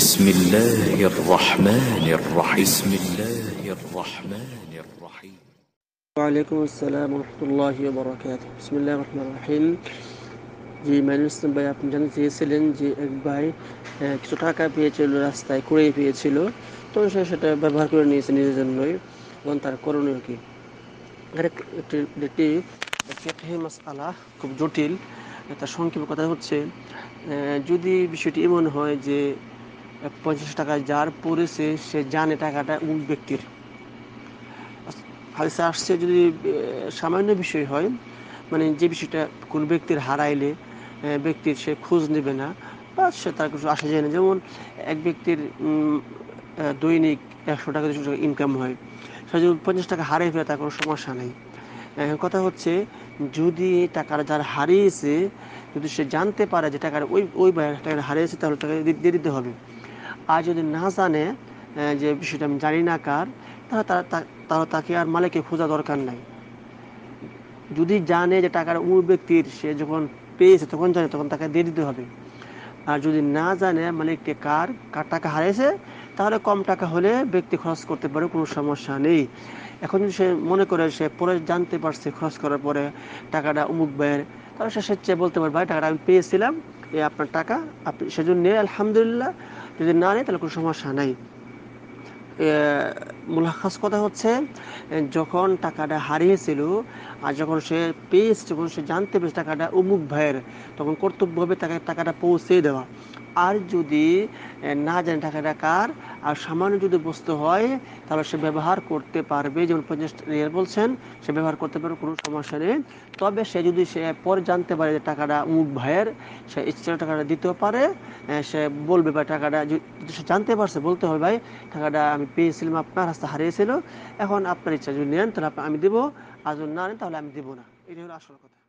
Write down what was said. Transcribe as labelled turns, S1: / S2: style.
S1: بسم الله الرحمن الرحيم بسم الله الرحمن الرحيم وعليكم السلام ورحمة الله وبركاته بسم الله الرحمن الرحيم জি মাইনুল ইসলাম ভাই আপনি জানতে চেয়েছিলেন যে এক ভাই কিছু টাকা পেয়েছিল রাস্তায় কুড়িয়ে পেয়েছিল তো সে সেটা ব্যবহার করে নিয়েছে নিজের জন্যই এবং তার করণীয় কি আরেক একটি মাসালা খুব জটিল তার সংক্ষেপে কথা হচ্ছে যদি বিষয়টি এমন হয় যে পঞ্চাশ টাকা যার পড়েছে সে জানে টাকাটা উল ব্যক্তির হাদিসে আসছে যদি সামান্য বিষয় হয় মানে যে বিষয়টা কোন ব্যক্তির হারাইলে ব্যক্তির সে খোঁজ নেবে না বা সে তার কিছু আসা যায় না যেমন এক ব্যক্তির দৈনিক একশো টাকা দুশো টাকা ইনকাম হয় সে যদি পঞ্চাশ টাকা হারিয়ে ফেলে তার কোনো সমস্যা নেই কথা হচ্ছে যদি টাকার যার হারিয়েছে যদি সে জানতে পারে যে টাকাটা ওই ওই টাকাটা হারিয়েছে তাহলে তাকে দিয়ে দিতে হবে আর যদি না জানে যে বিষয়টা আমি জানি না কার তাহলে তাহলে তাকে আর মালিককে খোঁজা দরকার নাই যদি জানে যে টাকার উমুক ব্যক্তির সে যখন পেয়েছে তখন জানে তখন তাকে দিয়ে দিতে হবে আর যদি না জানে মালিককে কার কার টাকা হারিয়েছে তাহলে কম টাকা হলে ব্যক্তি খরচ করতে পারে কোনো সমস্যা নেই এখন সে মনে করে সে পরে জানতে পারছে খরচ করার পরে টাকাটা উমুক ব্যয়ের তাহলে সে স্বেচ্ছায় বলতে পারে ভাই টাকাটা আমি পেয়েছিলাম এ আপনার টাকা আপনি সেজন্য আলহামদুলিল্লাহ যদি না নেয় তাহলে কোনো সমস্যা নাই মুলাখাস কথা হচ্ছে যখন টাকাটা হারিয়েছিল আর যখন সে পেয়েছে যখন সে জানতে পেরেছে টাকাটা অমুক ভাইয়ের তখন কর্তব্য হবে তাকে টাকাটা পৌঁছে দেওয়া আর যদি না জানে টাকাটা কার আর সামান্য যদি বুঝতে হয় তাহলে সে ব্যবহার করতে পারবে যেমন পঞ্চাশ বলছেন সে ব্যবহার করতে পারবে কোনো সমস্যা নেই তবে সে যদি সে পরে জানতে পারে যে টাকাটা উমুক ভাইয়ের সে ইচ্ছা টাকাটা দিতে পারে সে বলবে বা টাকাটা যদি সে জানতে পারছে বলতে হবে ভাই টাকাটা আমি পেয়েছিলাম আপনার রাস্তা হারিয়েছিল এখন আপনার ইচ্ছা যদি নেন তাহলে আমি দেবো আর যদি না নেন তাহলে আমি দেবো না এটাই হলো আসল কথা